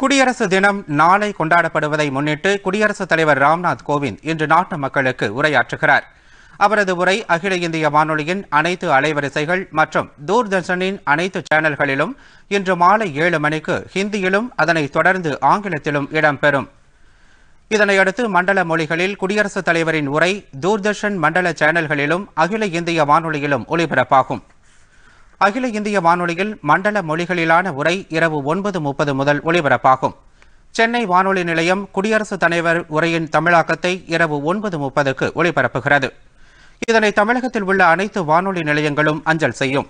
குடியரசு தினம் நாளை கொண்டாடப்படுவதை முன்னிட்டு குடியரசுத் தலைவர் ராம்நாத் கோவிந்த் இன்று நாட்டு மக்களுக்கு உரையாற்றுகிறார் அவரது உரை அகில இந்திய வானொலியின் அனைத்து அலைவரிசைகள் மற்றும் தூர்தர்ஷனின் அனைத்து சேனல்களிலும் இன்று மாலை ஏழு மணிக்கு ஹிந்தியிலும் அதனை தொடர்ந்து ஆங்கிலத்திலும் இடம்பெறும் இதனையடுத்து மண்டல மொழிகளில் குடியரசுத் தலைவரின் உரை தூர்தர்ஷன் மண்டல சேனல்களிலும் அகில இந்திய வானொலியிலும் ஒலிபரப்பாகும் அகில இந்திய வானொலியில் மண்டல மொழிகளிலான உரை இரவு ஒன்பது முப்பது முதல் ஒலிபரப்பாகும் சென்னை வானொலி நிலையம் குடியரசுத் தலைவர் உரையின் தமிழாக்கத்தை இரவு ஒன்பது முப்பதுக்கு ஒலிபரப்புகிறது இதனை தமிழகத்தில் உள்ள அனைத்து வானொலி நிலையங்களும் அஞ்சல் செய்யும்